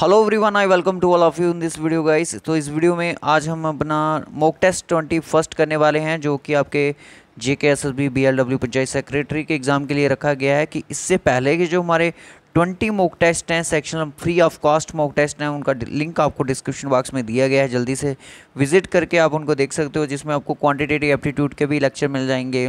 Hello everyone I welcome to all of you in this video guys तो इस video में आज हम अपना मॉक टेस्ट ट्वेंटी फर्स्ट करने वाले हैं जो कि आपके J K S S B B L W panchayat secretary के एग्ज़ाम के लिए रखा गया है कि इससे पहले के जो हमारे ट्वेंटी मॉक टेस्ट हैं section free of cost mock test हैं उनका लिंक आपको डिस्क्रिप्शन बॉक्स में दिया गया है जल्दी से विजिट करके आप उनको देख सकते हो जिसमें आपको क्वांटिटेटिव एप्टीट्यूड के भी लेक्चर मिल जाएंगे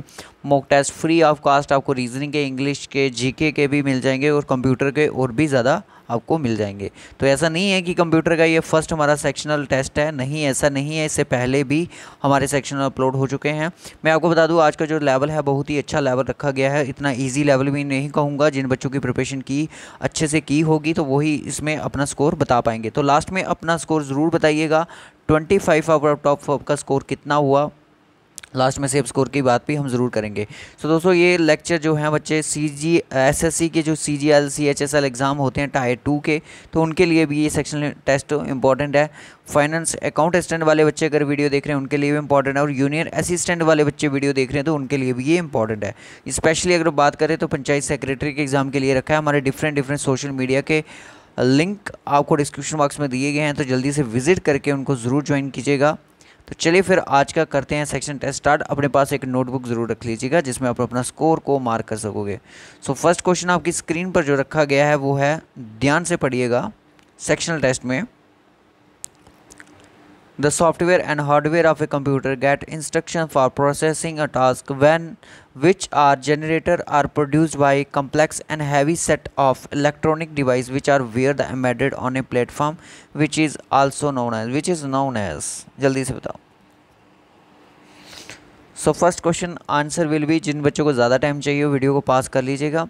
mock test free of cost आपको रीजनिंग के इंग्लिश के जीके के भी मिल जाएंगे और कंप्यूटर के और भी ज़्यादा आपको मिल जाएंगे तो ऐसा नहीं है कि कंप्यूटर का ये फर्स्ट हमारा सेक्शनल टेस्ट है नहीं ऐसा नहीं है इससे पहले भी हमारे सेक्शनल अपलोड हो चुके हैं मैं आपको बता दूँ आज का जो लेवल है बहुत ही अच्छा लेवल रखा गया है इतना ईजी लेवल भी नहीं कहूँगा जिन बच्चों की प्रिपरेशन की अच्छे से की होगी तो वही इसमें अपना स्कोर बता पाएंगे तो लास्ट में अपना स्कोर ज़रूर बताइएगा ट्वेंटी फाइव आउट ऑफ का स्कोर कितना हुआ लास्ट में सेफ स्कोर की बात भी हम ज़रूर करेंगे सो so, दोस्तों ये लेक्चर जो है बच्चे सी जी एस एस सी के जो C G L C H S L exam होते हैं टायर टू के तो उनके लिए भी ये सेक्शन टेस्ट इंपॉर्टेंट है फाइनेंस अकाउंट असिस्टेंट वाले बच्चे अगर वीडियो देख रहे हैं उनके लिए भी इंपॉर्टेंट है और यूनियर असिस्टेंट वाले बच्चे वीडियो देख रहे हैं तो उनके लिए भी ये इंपॉर्टेंट है स्पेशली अगर बात करें तो पंचायत सेक्रेटरी के एग्ज़ाम के लिए रखा है हमारे डिफरेंट डिफरेंट सोशल मीडिया के लिंक आपको डिस्क्रिप्शन बॉक्स में दिए गए हैं तो जल्दी से विजिट करके उनको ज़रूर ज्वाइन कीजिएगा तो चलिए फिर आज का करते हैं सेक्शन टेस्ट स्टार्ट अपने पास एक नोटबुक ज़रूर रख लीजिएगा जिसमें आप अपना स्कोर को मार्क कर सकोगे सो फर्स्ट क्वेश्चन आपकी स्क्रीन पर जो रखा गया है वो है ध्यान से पढ़िएगा सेक्शनल टेस्ट में The software and hardware of a computer get instruction for processing a task when which are generated are produced by a complex and heavy set of electronic device which are where the embedded on a platform which is also known as which is known as jaldi se batao so first question answer will be जिन बच्चों को ज़्यादा time चाहिए हो video को पास कर लीजिएगा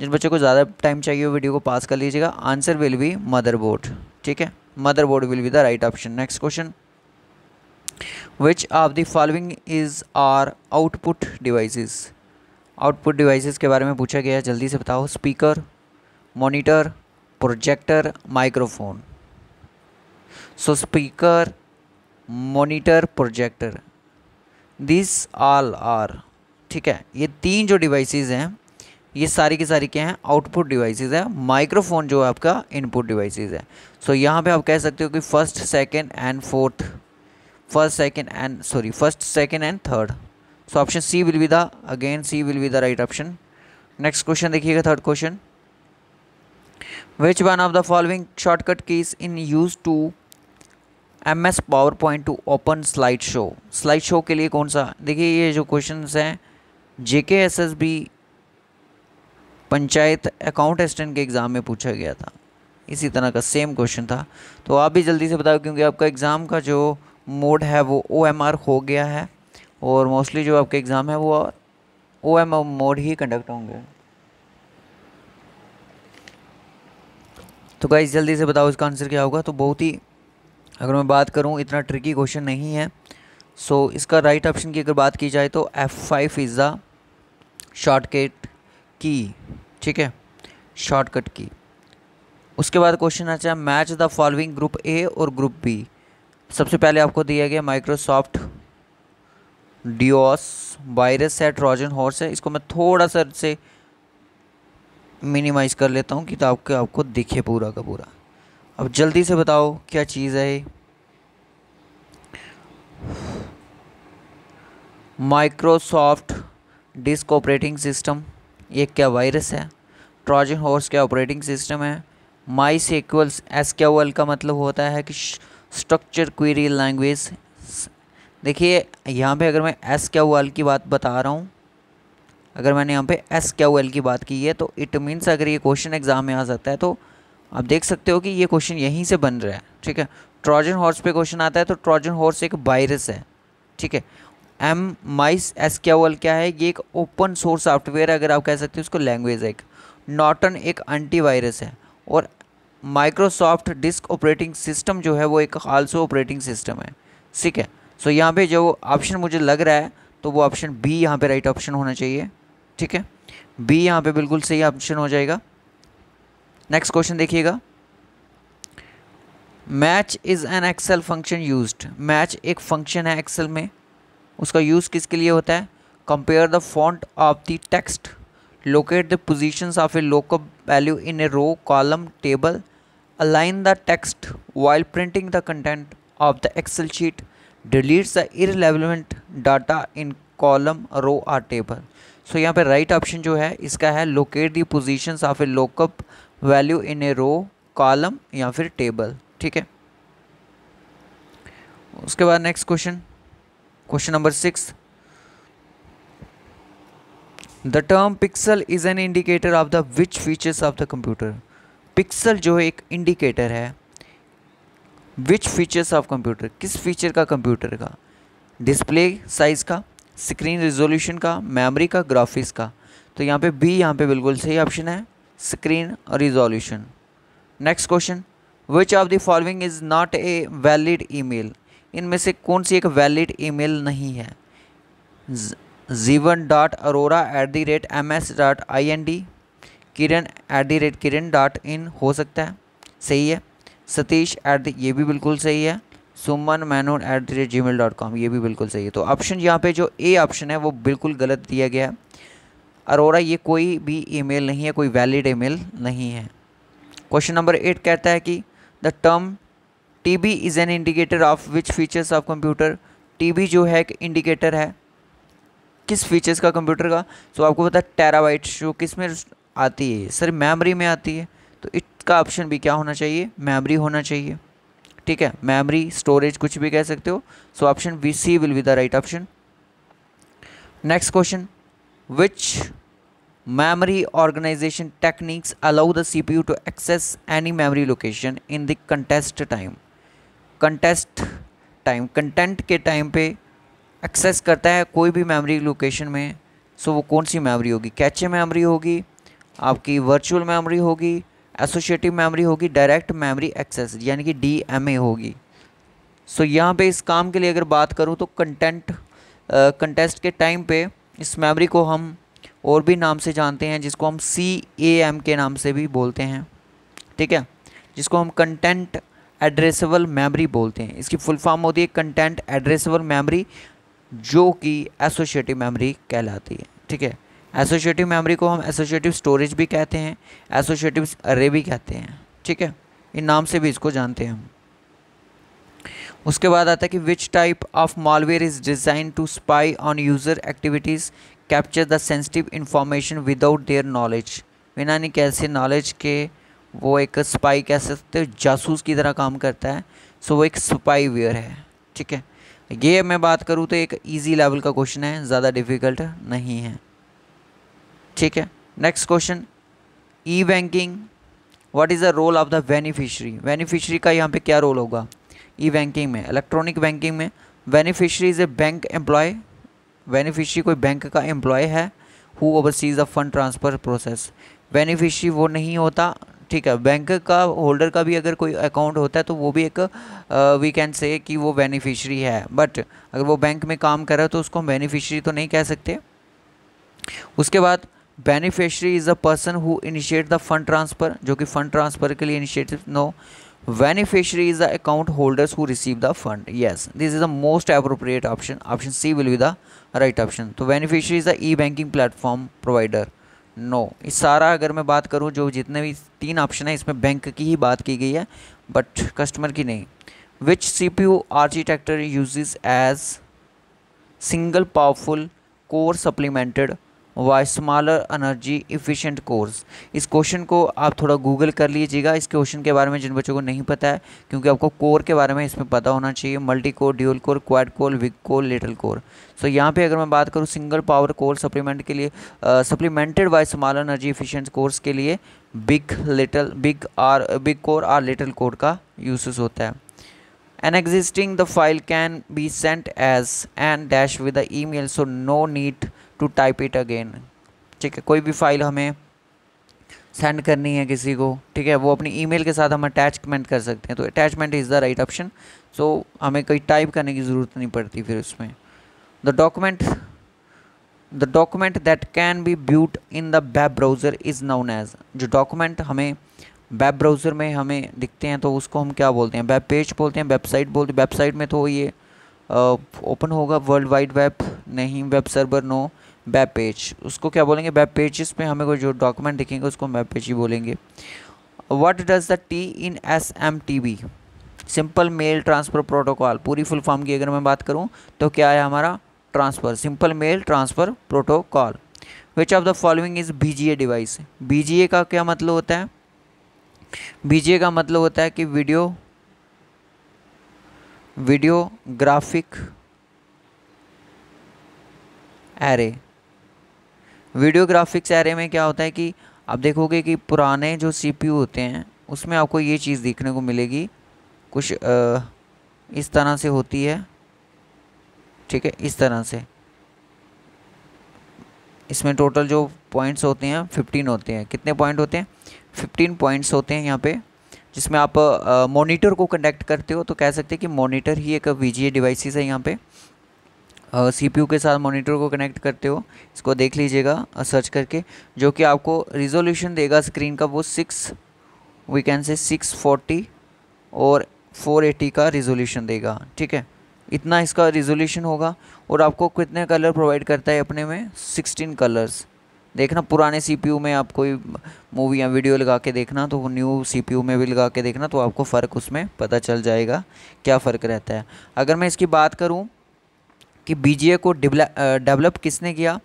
जिन बच्चों को ज़्यादा टाइम चाहिए हो वीडियो को पास कर लीजिएगा आंसर विल भी मदरबोर्ड ठीक है motherboard will be the right option next question which of the following is are output devices output devices के बारे में पूछा गया है जल्दी से बताओ speaker monitor projector microphone so speaker monitor projector this all are ठीक है ये तीन जो डिवाइसेस हैं ये सारी की सारी क्या हैं आउटपुट डिवाइसेस है माइक्रोफोन जो है आपका इनपुट डिवाइसेस है सो so, यहाँ पे आप कह सकते हो कि first second and fourth first second and sorry first second and third so option c will be the again c will be the right option next question देखिएगा third question which one of the following shortcut keys in use to ms PowerPoint to open slideshow slideshow के लिए कौन सा देखिए ये जो questions हैं J K S S B panchayat account assistant के एग्ज़ाम में पूछा गया था इसी तरह का सेम क्वेश्चन था तो आप भी जल्दी से बताओ क्योंकि आपका एग्ज़ाम का जो मोड है वो ओ एम आर हो गया है और मोस्टली जो आपके एग्ज़ाम है वो ओ एम मोड ही कंडक्ट होंगे तो गाइज जल्दी से बताओ इसका आंसर क्या होगा तो बहुत ही अगर मैं बात करूँ इतना ट्रिकी क्वेश्चन नहीं है सो so, इसका राइट right ऑप्शन की अगर बात की जाए तो F five is the shortcut key ठीक है शॉर्टकट की उसके बाद क्वेश्चन आ जाए match the following group A और ग्रुप बी सबसे पहले आपको दिया गया माइक्रोसॉफ्ट डिओस वायरस है ट्रॉजन हॉर्स है इसको मैं थोड़ा सा से मिनिमाइज़ कर लेता हूँ कि तो आपके आपको दिखे पूरा का पूरा अब जल्दी से बताओ क्या चीज़ है माइक्रोसॉफ्ट डिस्क ऑपरेटिंग सिस्टम ये क्या वायरस है ट्रॉजन हॉर्स क्या ऑपरेटिंग सिस्टम है माई सेक्वल्स एस का मतलब होता है कि स्ट्रक्चर क्वेरी लैंग्वेज देखिए यहाँ पे अगर मैं एस क्या वाल की बात बता रहा हूँ अगर मैंने यहाँ पे एस क्या वाल की बात की है तो इट मीन्स अगर ये क्वेश्चन एग्ज़ाम में आ सकता है तो आप देख सकते हो कि ये क्वेश्चन यहीं से बन रहा है ठीक है ट्रॉजन हॉर्स पे क्वेश्चन आता है तो ट्रॉजन हॉर्स एक वायरस है ठीक है एम माइस एस क्या वाल क्या है ये एक ओपन सोर्स सॉफ्टवेयर अगर आप कह सकते हो उसको लैंग्वेज है एक नॉटन एक एंटी वायरस है और माइक्रोसॉफ्ट डिस्क ऑपरेटिंग सिस्टम जो है वो एक आल्सो ऑपरेटिंग सिस्टम है ठीक है सो so, यहाँ पे जो ऑप्शन मुझे लग रहा है तो वो ऑप्शन बी यहाँ पे राइट ऑप्शन होना चाहिए ठीक है बी यहाँ पे बिल्कुल सही ऑप्शन हो जाएगा नेक्स्ट क्वेश्चन देखिएगा match is an Excel function use match एक फंक्शन है एक्सेल में उसका यूज़ किसके लिए होता है compare the font of the text locate the position of a lookup value in a row column table align the text while printing the content of the excel sheet deletes the irrelevant data in column row or table so yahan pe right option jo hai iska hai locate the positions of a lookup value in a row column ya fir table theek hai uske baad next question question number 6 The term pixel is an indicator of the which features of the computer. Pixel जो है एक indicator है which features of computer किस feature का computer का display size का screen resolution का memory का ग्राफिक्स का तो यहाँ पे बी यहाँ पे बिल्कुल सही ऑप्शन है स्क्रीन और resolution next question which of the following is not a valid email इनमें से कौन सी एक वैलिड ईमेल नहीं है Jeevan dot Arora at the rate M S dot I N D Kiran at the rate Kiran dot in हो सकता है सही है सतीश एट द ये भी बिल्कुल सही है सुमन मैनोर at the rate G mail dot com ये भी बिल्कुल सही है तो ऑप्शन यहाँ पे जो ए ऑप्शन है वो बिल्कुल गलत दिया गया है अरोरा ये कोई भी ईमेल नहीं है कोई वैलिड ईमेल नहीं है क्वेश्चन नंबर एट कहता है कि the term T B is an indicator of which features of computer T B जो है एक इंडिकेटर है किस फीचर्स का कंप्यूटर का सो so, आपको पता है टेराबाइट जो किस में आती है सर मेमोरी में आती है तो इसका ऑप्शन भी क्या होना चाहिए मेमोरी होना चाहिए ठीक है मेमोरी स्टोरेज कुछ भी कह सकते हो so option V C will be the right option next question which memory organization techniques allow the C P U to access any memory location in the contest time contest time content के time पे access करता है कोई भी memory location में सो so, वो कौन सी मेमोरी होगी कैचे मेमोरी होगी आपकी वर्चुअल मेमोरी होगी एसोसिएटिव मेमोरी होगी डायरेक्ट मेमोरी एक्सेस यानी कि डी होगी सो so, यहाँ पे इस काम के लिए अगर बात करूँ तो कंटेंट कंटेस्ट के टाइम पे इस मेमोरी को हम और भी नाम से जानते हैं जिसको हम सी ए एम के नाम से भी बोलते हैं ठीक है जिसको हम कंटेंट एड्रेसेबल मेमोरी बोलते हैं इसकी फुल फॉर्म होती है कंटेंट एड्रेसेबल मेमोरी जो कि एसोशिएटिव मेमोरी कहलाती है ठीक है एसोशिएटिव मेमोरी को हम एसोशिएटिव स्टोरेज भी कहते हैं एसोशिएटिव अरे भी कहते हैं ठीक है इन नाम से भी इसको जानते हैं हम उसके बाद आता है कि which type of malware is design to spy on user activities capture the sensitive information without their knowledge बिना नहीं कैसे नॉलेज के वो एक स्पाई कह सकते हो जासूस की तरह काम करता है सो वो एक स्पाई वेयर है ठीक है ये मैं बात करूँ तो एक ईजी लेवल का क्वेश्चन है ज़्यादा डिफ़िकल्ट नहीं है ठीक है next question E banking what is the role of the beneficiary beneficiary का यहाँ पे क्या रोल होगा ई बैंकिंग में इलेक्ट्रॉनिक बैंकिंग में beneficiary is a bank employ beneficiary कोई बैंक का एम्प्लॉय है who oversees the fund transfer process beneficiary वो नहीं होता ठीक है बैंक का होल्डर का भी अगर कोई अकाउंट होता है तो वो भी एक वी कैन से कि वो बेनिफिशरी है बट अगर वो बैंक में काम कर रहा है तो उसको हम बेनिफिशरी तो नहीं कह सकते उसके बाद beneficiary is a person who initiate the fund transfer जो कि फंड ट्रांसफ़र के लिए initiative no beneficiary is the account holders who receive the fund yes this is the most appropriate option option C will be the right option तो beneficiary is the E banking platform provider no इस सारा अगर मैं बात करूँ जो जितने भी तीन ऑप्शन है इसमें बैंक की ही बात की गई है बट कस्टमर की नहीं which C P U architecture uses as single powerful core supplemented by smaller energy efficient cores इस क्वेश्चन को आप थोड़ा गूगल कर लीजिएगा इस क्वेश्चन के बारे में जिन बच्चों को नहीं पता है क्योंकि आपको कोर के बारे में इसमें पता होना चाहिए multi core dual core quad core big core little core so यहाँ पे अगर मैं बात करूँ सिंगल पावर कोर सप्लीमेंट के लिए supplemented by smaller energy efficient cores के लिए big little big or big core or little core का यूसेस होता है an existing the file can be sent as and dash with the email so no need to type it again ठीक है कोई भी file हमें send करनी है किसी को ठीक है वो अपनी ईमेल के साथ हम अटैचमेंट कर सकते हैं तो attachment is the right option so हमें कोई टाइप करने की ज़रूरत नहीं पड़ती फिर उसमें the document the document that can be viewed in the web browser is known as जो डॉक्यूमेंट हमें वेब ब्राउज़र में हमें दिखते हैं तो उसको हम क्या बोलते हैं वेब पेज बोलते हैं वेबसाइट बोलते हैं वेबसाइट में तो ये ओपन होगा वर्ल्ड वाइड वेब नहीं web server no web page उसको क्या बोलेंगे वेब पेजेस पे हमें कोई जो डॉक्यूमेंट दिखेंगे उसको वेब पेज ही बोलेंगे what does the T in S M T B simple mail transfer protocol पूरी फुल फॉर्म की अगर मैं बात करूँ तो क्या है हमारा transfer simple mail transfer protocol which of the following is B G A device B G A का क्या मतलब होता है बीजे का मतलब होता है कि video video graphic array video graphics array में क्या होता है कि आप देखोगे कि पुराने जो सीपीयू होते हैं उसमें आपको ये चीज़ देखने को मिलेगी कुछ आ, इस तरह से होती है ठीक है इस तरह से इसमें टोटल जो पॉइंट्स होते हैं फिफ्टीन होते हैं कितने पॉइंट होते हैं फिफ्टीन पॉइंट्स होते हैं यहाँ पे जिसमें आप मॉनिटर को कनेक्ट करते हो तो कह सकते हैं कि मॉनिटर ही एक वी जी डिवाइसिस है यहाँ पे सी uh, के साथ मॉनिटर को कनेक्ट करते हो इसको देख लीजिएगा सर्च करके जो कि आपको रिजोल्यूशन देगा स्क्रीन का वो six we can say six forty और फोर एटी का रिजोल्यूशन देगा ठीक है इतना इसका रिजोल्यूशन होगा और आपको कितने कलर प्रोवाइड करता है अपने में सिक्सटीन कलर्स देखना पुराने सीपीयू में आप कोई मूवी या वीडियो लगा के देखना तो न्यू सीपीयू में भी लगा के देखना तो आपको फ़र्क उसमें पता चल जाएगा क्या फ़र्क रहता है अगर मैं इसकी बात करूँ कि बी को डेवलप किसने किया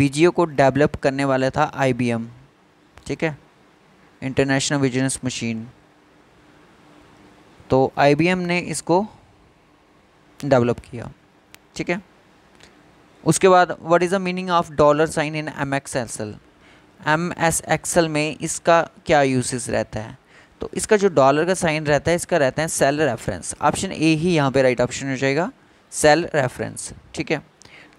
बी को डेवलप करने वाला था आई ठीक है इंटरनेशनल बिजनेस मशीन तो आई ने इसको डेवलप किया ठीक है उसके बाद what is the meaning of dollar sign in M X excel M S excel में इसका क्या यूसेज रहता है तो इसका जो डॉलर का साइन रहता है इसका रहता है सेल रेफरेंस ऑप्शन ए ही यहाँ पे राइट ऑप्शन हो जाएगा सेल रेफरेंस ठीक है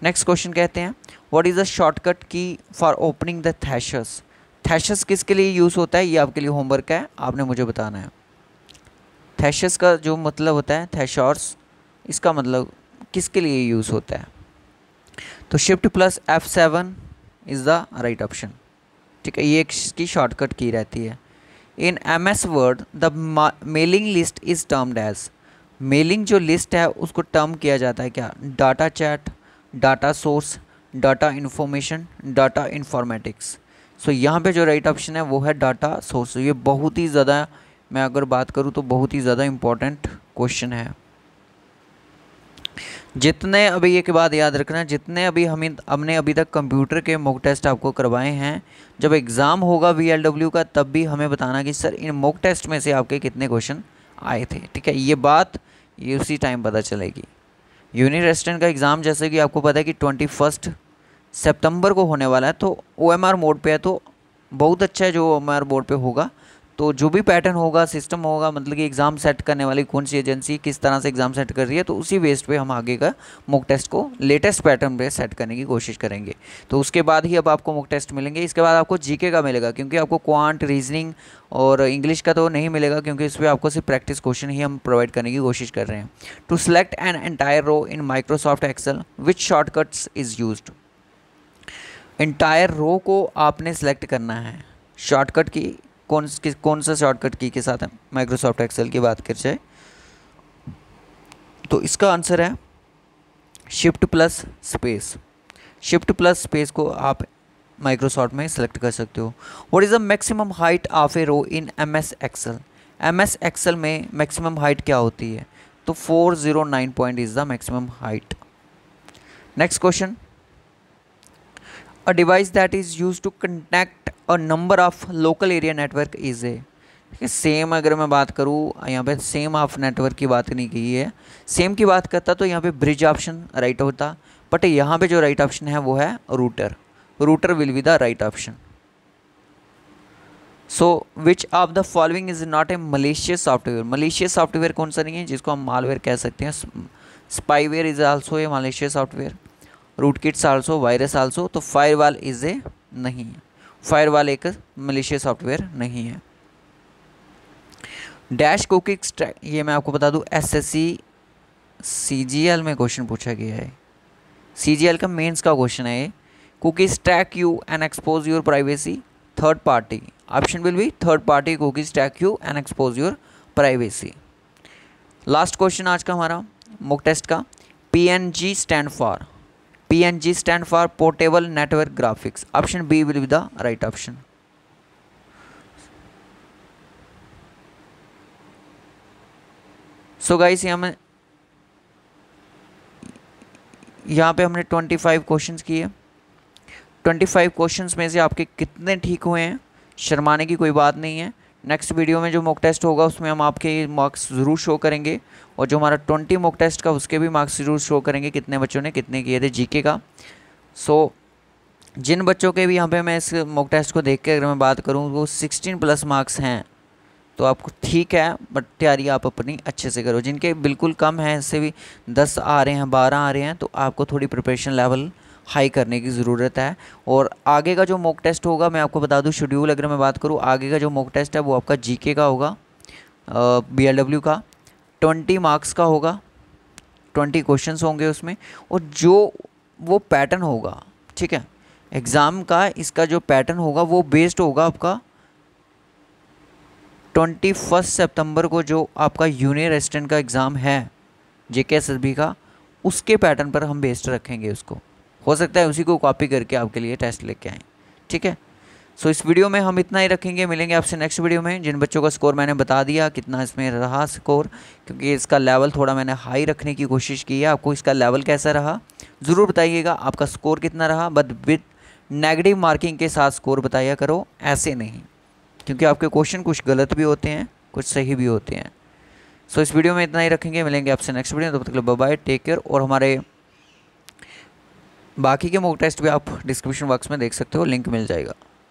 नेक्स्ट क्वेश्चन कहते हैं what is the shortcut key for opening the thesaurus thesaurus किसके लिए यूज़ होता है ये आपके लिए होमवर्क है आपने मुझे बताना है थैशस का जो मतलब होता है थैशॉर्स इसका मतलब किसके लिए यूज़ होता है तो shift plus F seven is the right option ठीक है ये इसकी शॉर्टकट की रहती है in M S word the mailing list is termed as mailing जो लिस्ट है उसको टर्म किया जाता है क्या data chat data source data information data informatics so यहाँ पे जो राइट ऑप्शन है वो है डाटा सोर्स ये बहुत ही ज़्यादा मैं अगर बात करूँ तो बहुत ही ज़्यादा इम्पॉर्टेंट क्वेश्चन है जितने अभी एक बात याद रखना जितने अभी हम हमने अभी तक कंप्यूटर के मॉक टेस्ट आपको करवाए हैं जब एग्ज़ाम होगा वी का तब भी हमें बताना कि सर इन मॉक टेस्ट में से आपके कितने क्वेश्चन आए थे ठीक है ये बात ये उसी टाइम पता चलेगी यूनिट रेस्टेंट का एग्ज़ाम जैसे कि आपको पता है कि ट्वेंटी फर्स्ट को होने वाला है तो ओ मोड पर है तो बहुत अच्छा है जो ओ एम मोड पर होगा तो जो भी पैटर्न होगा सिस्टम होगा मतलब कि एग्ज़ाम सेट करने वाली कौन सी एजेंसी किस तरह से एग्ज़ाम सेट कर रही है तो उसी बेस्ड पे हम आगे का मॉक टेस्ट को लेटेस्ट पैटर्न पे सेट करने की कोशिश करेंगे तो उसके बाद ही अब आपको मॉक टेस्ट मिलेंगे इसके बाद आपको जीके का मिलेगा क्योंकि आपको क्वांट रीजनिंग और इंग्लिश का तो नहीं मिलेगा क्योंकि इस पर आपको सिर्फ प्रैक्टिस क्वेश्चन ही हम प्रोवाइड करने की कोशिश कर रहे हैं to select an entire row in Microsoft Excel which shortcuts is use entire row को आपने सेलेक्ट करना है शॉर्टकट की कौन किस कौन सा शॉर्टकट की के साथ है माइक्रोसॉफ्ट एक्सेल की बात कर जाए तो इसका आंसर है shift plus space shift plus space को आप माइक्रोसॉफ्ट में सेलेक्ट कर सकते हो what is the maximum height of a row in M S excel M S excel में मैक्सिमम हाइट क्या होती है तो four zero nine point is the maximum height next question a device that is used to connect a number of local area network is a ठीक है same अगर मैं बात करूँ यहाँ पे सेम ऑफ नेटवर्क की बात नहीं की है सेम की बात करता तो यहाँ पे ब्रिज ऑप्शन राइट होता बट यहाँ पे जो राइट right ऑप्शन है वो है router router will be the right option so which of the following is not a malicious software malicious software कौन सा नहीं है जिसको हम मालवेयर कह सकते हैं spyware is also a malicious software root kits also virus also तो फायरवॉल इज ए नहीं है फायरवाल एक मलेशिया सॉफ्टवेयर नहीं है डैश कुकिंग ये मैं आपको बता दूँ एस एस सी में क्वेश्चन पूछा गया है एल का मेन्स का क्वेश्चन है cookies track you and expose your privacy third party option will be third party cookies track you and expose your privacy last question आज का हमारा मुक टेस्ट का P N G stand for PNG stand for Portable Network Graphics. Option B will be the right option. So so guys हमें यहाँ पे हमने 25 questions किए 25 questions में से आपके कितने ठीक हुए हैं शर्माने की कोई बात नहीं है नेक्स्ट वीडियो में जो मॉक टेस्ट होगा उसमें हम आपके मार्क्स ज़रूर शो करेंगे और जो हमारा ट्वेंटी मॉक टेस्ट का उसके भी मार्क्स ज़रूर शो करेंगे कितने बच्चों ने कितने किए थे जीके का सो so, जिन बच्चों के भी यहाँ पे मैं इस मॉक टेस्ट को देख के अगर मैं बात करूँ वो सिक्सटीन प्लस मार्क्स हैं तो आपको ठीक है बट तैयारी आप अपनी अच्छे से करो जिनके बिल्कुल कम हैं इससे भी दस आ रहे हैं बारह आ रहे हैं तो आपको थोड़ी प्रिपरेशन लेवल हाई करने की ज़रूरत है और आगे का जो मॉक टेस्ट होगा मैं आपको बता दूँ शेड्यूल अगर मैं बात करूँ आगे का जो मॉक टेस्ट है वो आपका जी का होगा बी एल डब्ल्यू का ट्वेंटी मार्क्स का होगा ट्वेंटी क्वेश्चन होंगे उसमें और जो वो पैटर्न होगा ठीक है एग्ज़ाम का इसका जो पैटर्न होगा वो बेस्ड होगा आपका ट्वेंटी फर्स्ट सेप्टेम्बर को जो आपका यूनियर रेस्टेंट का एग्ज़ाम है जे के एस एस बी का उसके पैटर्न पर हम बेस्ड रखेंगे उसको हो सकता है उसी को कॉपी करके आपके लिए टेस्ट लेके आएँ ठीक है सो इस वीडियो में हम इतना ही रखेंगे मिलेंगे आपसे नेक्स्ट वीडियो में जिन बच्चों का स्कोर मैंने बता दिया कितना इसमें रहा स्कोर क्योंकि इसका लेवल थोड़ा मैंने हाई रखने की कोशिश की है आपको इसका लेवल कैसा रहा ज़रूर बताइएगा आपका स्कोर कितना रहा बट विद नेगेटिव मार्किंग के साथ स्कोर बताया करो ऐसे नहीं क्योंकि आपके क्वेश्चन कुछ गलत भी होते हैं कुछ सही भी होते हैं सो so, इस वीडियो में इतना ही रखेंगे मिलेंगे आपसे नेक्स्ट वीडियो तब तो तक बाय टेक केयर और हमारे बाकी के मॉक टेस्ट भी आप डिस्क्रिप्शन बॉक्स में देख सकते हो लिंक मिल जाएगा